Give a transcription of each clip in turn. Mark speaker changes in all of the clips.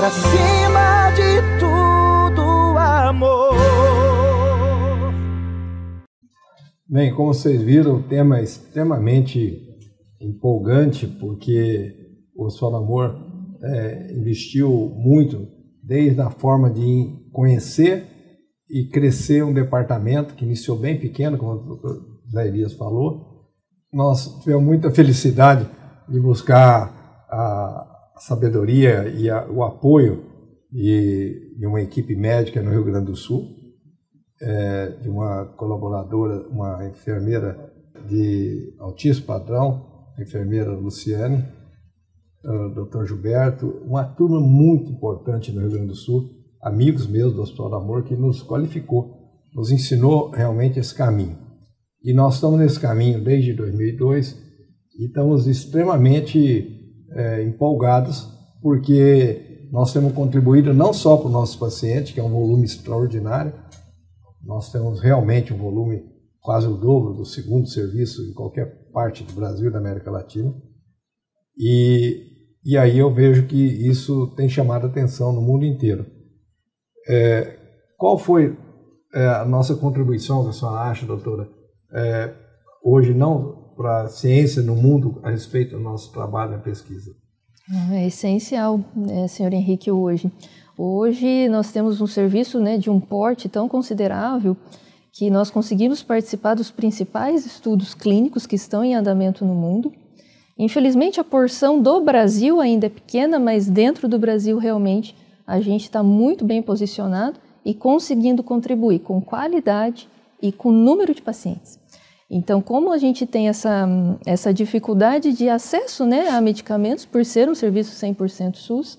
Speaker 1: amor acima de tudo, amor.
Speaker 2: Bem, como vocês viram, o tema é extremamente empolgante, porque o Solo Amor é, investiu muito, desde a forma de conhecer e crescer um departamento que iniciou bem pequeno, como o Dr. Zé Elias falou. Nós tivemos muita felicidade de buscar a, sabedoria e a, o apoio de, de, uma equipe médica no Rio Grande do Sul, é, de uma colaboradora, uma enfermeira de altíssimo padrão, a enfermeira Luciane, o é, Dr. Gilberto, uma turma muito importante no Rio Grande do Sul, amigos meus do Hospital do Amor, que nos qualificou, nos ensinou realmente esse caminho. E nós estamos nesse caminho desde 2002 e estamos extremamente é, empolgados, porque nós temos contribuído não só para o nosso paciente, que é um volume extraordinário, nós temos realmente um volume quase o dobro do segundo serviço em qualquer parte do Brasil e da América Latina. E, e aí eu vejo que isso tem chamado atenção no mundo inteiro. É, qual foi é, a nossa contribuição, que a senhora acha, doutora? É, hoje não para a ciência no mundo a respeito do nosso trabalho na pesquisa?
Speaker 1: Ah, é essencial, né, senhor Henrique, hoje. Hoje nós temos um serviço né, de um porte tão considerável que nós conseguimos participar dos principais estudos clínicos que estão em andamento no mundo. Infelizmente, a porção do Brasil ainda é pequena, mas dentro do Brasil, realmente, a gente está muito bem posicionado e conseguindo contribuir com qualidade e com número de pacientes. Então, como a gente tem essa, essa dificuldade de acesso né, a medicamentos por ser um serviço 100% SUS,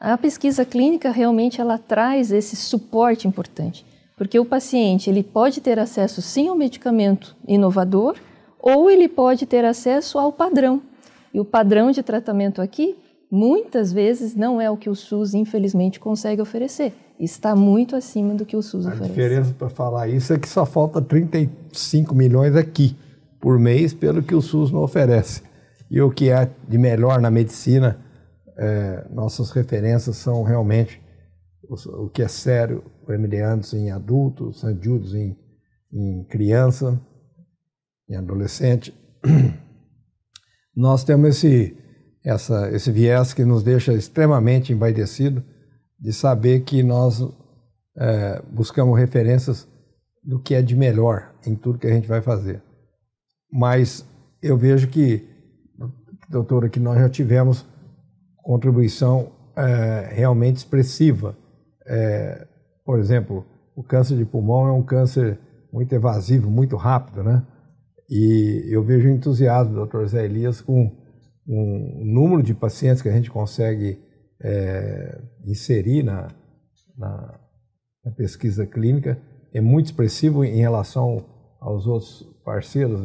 Speaker 1: a pesquisa clínica realmente ela traz esse suporte importante, porque o paciente ele pode ter acesso sim ao medicamento inovador ou ele pode ter acesso ao padrão. E o padrão de tratamento aqui muitas vezes não é o que o SUS, infelizmente, consegue oferecer. Está muito acima do que o SUS a oferece. A
Speaker 2: diferença para falar isso é que só falta 35 milhões aqui por mês pelo que o SUS não oferece. E o que há é de melhor na medicina, é, nossas referências são realmente o, o, que é sério, o MD Anderson em adulto, o St. em, em criança, em adolescente. Nós temos esse essa, esse viés que nos deixa extremamente embaidecido de saber que nós é, buscamos referências do que é de melhor em tudo que a gente vai fazer. Mas eu vejo que, doutora, que nós já tivemos contribuição é, realmente expressiva. É, por exemplo, o câncer de pulmão é um câncer muito evasivo, muito rápido, né? E eu vejo o entusiasmo do doutor Zé Elias com um número de pacientes que a gente consegue é, inserir na, na, na, pesquisa clínica é muito expressivo em relação aos outros parceiros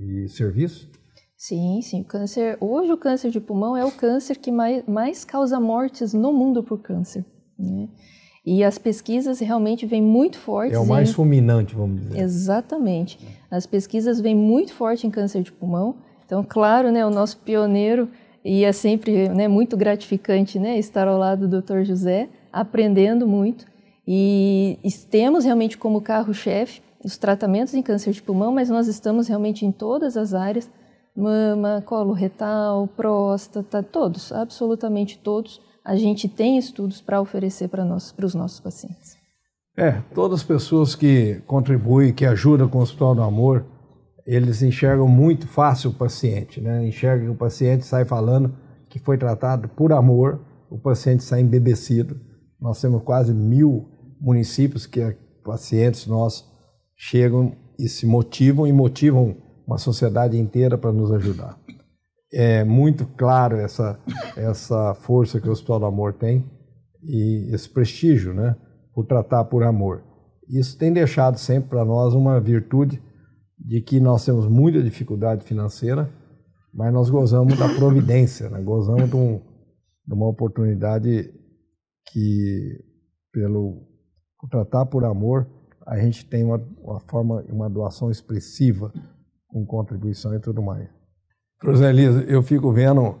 Speaker 2: e serviços?
Speaker 1: Sim, sim. O câncer, hoje o câncer de pulmão é o câncer que mais, mais causa mortes no mundo por câncer. Né? E as pesquisas realmente vêm muito fortes. É o mais em...
Speaker 2: fulminante, vamos dizer.
Speaker 1: Exatamente. As pesquisas vêm muito forte em câncer de pulmão. Então, claro, né, o nosso pioneiro e é sempre né, muito gratificante né, estar ao lado do Dr. José, aprendendo muito. E temos realmente como carro-chefe os tratamentos em câncer de pulmão, mas nós estamos realmente em todas as áreas, mama, colo retal, próstata, todos, absolutamente todos. A gente tem estudos para oferecer para nós, os nossos pacientes.
Speaker 2: É, todas as pessoas que contribuem, que ajudam com o Hospital do Amor, eles enxergam muito fácil o paciente, né? Enxergam que o paciente sai falando que foi tratado por amor, o paciente sai embebecido. Nós temos quase mil municípios que eh, pacientes nossos chegam e se motivam e motivam uma sociedade inteira para nos ajudar. É muito claro essa, essa força que o Hospital do Amor tem e esse prestígio, né? Por tratar por amor. Isso tem deixado sempre para nós uma virtude de que nós temos muita dificuldade financeira, mas nós gozamos da providência, né? gozamos de, um, de uma oportunidade que, pelo tratar por amor, a gente tem uma, uma, forma, uma doação expressiva com contribuição e tudo mais. José Elisa, eu fico vendo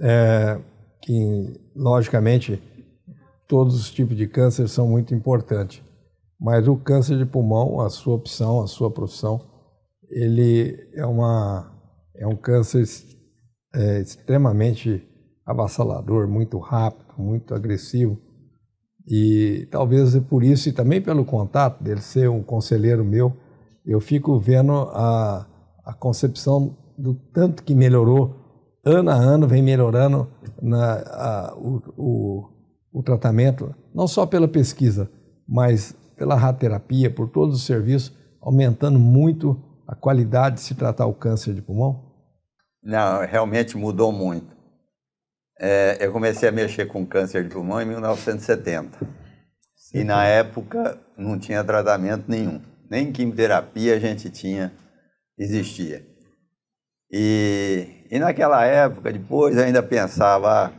Speaker 2: é, que, logicamente, todos os tipos de câncer são muito importantes, mas o câncer de pulmão, a sua opção, a sua profissão, ele é, uma, é um câncer é, extremamente avassalador, muito rápido, muito agressivo. E talvez é por isso e também pelo contato dele ser um conselheiro meu, eu fico vendo a, a concepção do tanto que melhorou, ano a ano vem melhorando na, a, o, o, o, tratamento, não só pela pesquisa, mas pela radioterapia, por todos os serviços aumentando muito a qualidade de se tratar o câncer de pulmão?
Speaker 3: Não, realmente mudou muito. É, eu comecei a mexer com câncer de pulmão em 1970. Sim. E na época não tinha tratamento nenhum. Nem quimioterapia a gente tinha, existia. E, e naquela época, depois ainda pensava, ah,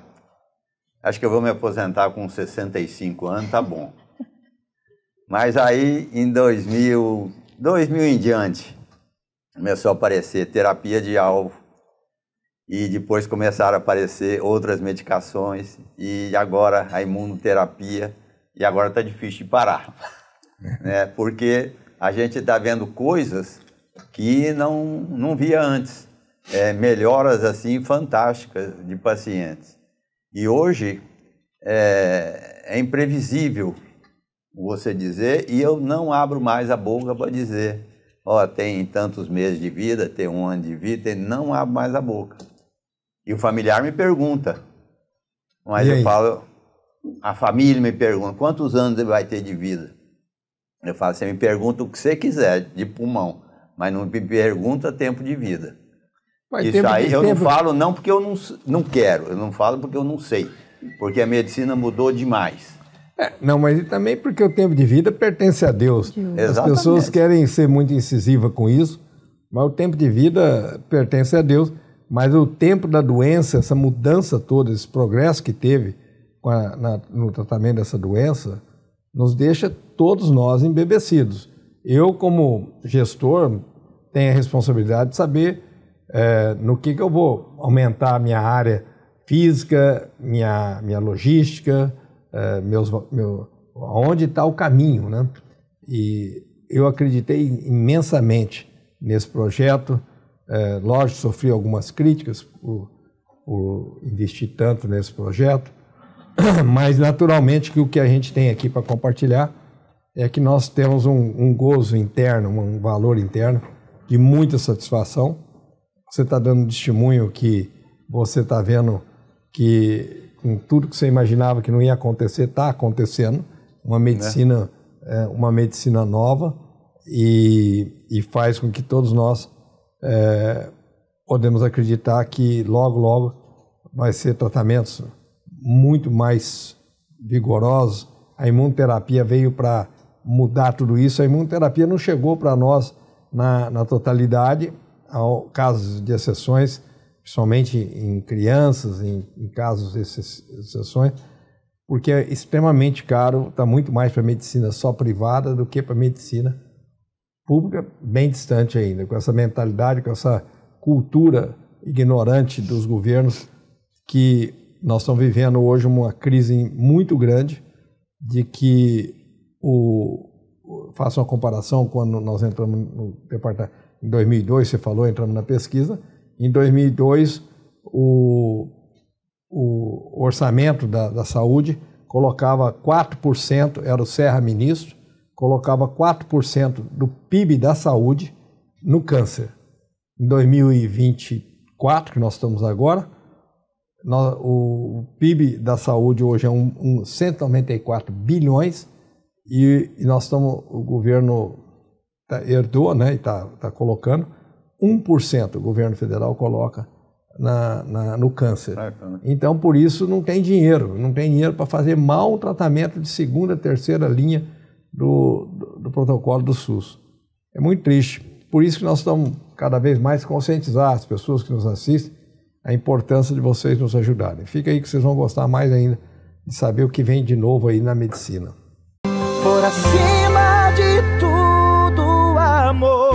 Speaker 3: acho que eu vou me aposentar com 65 anos, tá bom. Mas aí em 2000, 2000 em diante, começou a aparecer terapia de alvo e depois começaram a aparecer outras medicações e agora a imunoterapia e agora está difícil de parar, né? Porque a gente está vendo coisas que não não via antes, é, melhoras assim fantásticas de pacientes e hoje é, é imprevisível você dizer e eu não abro mais a boca para dizer ó, oh, tem tantos meses de vida, tem um ano de vida, e não abre mais a boca. E o familiar me pergunta, mas eu falo, a família me pergunta, quantos anos ele vai ter de vida? Eu falo, você me pergunta o que você quiser de pulmão, mas não me pergunta tempo de vida. Mas Isso aí eu tempo... não falo não porque eu não, não quero, eu não falo porque eu não sei, porque a medicina mudou demais. É,
Speaker 2: não, mas também porque o tempo de vida pertence a Deus. Deus. As pessoas querem ser muito incisivas com isso, mas o tempo de vida pertence a Deus. Mas o tempo da doença, essa mudança toda, esse progresso que teve a, na, no tratamento dessa doença, nos deixa todos nós embebecidos. Eu, como gestor, tenho a responsabilidade de saber é, no que, que eu vou aumentar a minha área física, minha, minha logística, eh, meus, meu, onde está o caminho, né? E eu acreditei imensamente nesse projeto. É, lógico, sofri algumas críticas por, por investir tanto nesse projeto, mas naturalmente que o que a gente tem aqui para compartilhar é que nós temos um, um, gozo interno, um valor interno de muita satisfação. Você está dando testemunho que você está vendo que tudo que você imaginava que não ia acontecer, está acontecendo. Uma né? medicina, né? é, uma medicina nova e, e, faz com que todos nós é, podemos acreditar que logo, logo vai ser tratamentos muito mais vigorosos. A imunoterapia veio para mudar tudo isso. A imunoterapia não chegou para nós na, na totalidade, ao casos de exceções, principalmente em crianças, em, em casos de exceções, porque é extremamente caro, está muito mais para medicina só privada do que para medicina pública, bem distante ainda, com essa mentalidade, com essa cultura ignorante dos governos, que nós estamos vivendo hoje uma crise muito grande, de que o. Faço uma comparação quando nós entramos no departamento. Em 2002, você falou, entramos na pesquisa, em 2002, o, o orçamento da, da saúde colocava 4%, era o Serra Ministro, colocava 4% do PIB da saúde no câncer. Em 2024, que nós estamos agora, nós, o PIB da saúde hoje é um, um 194 bilhões e, e, nós estamos, o governo tá, herdou né, e está tá colocando 1% o governo federal coloca na, na, no câncer. Né? Então, por isso, não tem dinheiro. Não tem dinheiro para fazer mal o tratamento de segunda, terceira linha do, do, do protocolo do SUS. É muito triste. Por isso que nós estamos cada vez mais conscientizar as pessoas que nos assistem a importância de vocês nos ajudarem. Fica aí que vocês vão gostar mais ainda de saber o que vem de novo aí na medicina.
Speaker 1: Por acima de tudo, amor.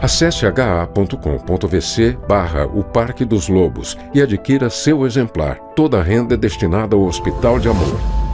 Speaker 2: Acesse ha.com.vc barra o Parque dos Lobos e adquira seu exemplar. Toda
Speaker 1: a renda é destinada ao Hospital de Amor.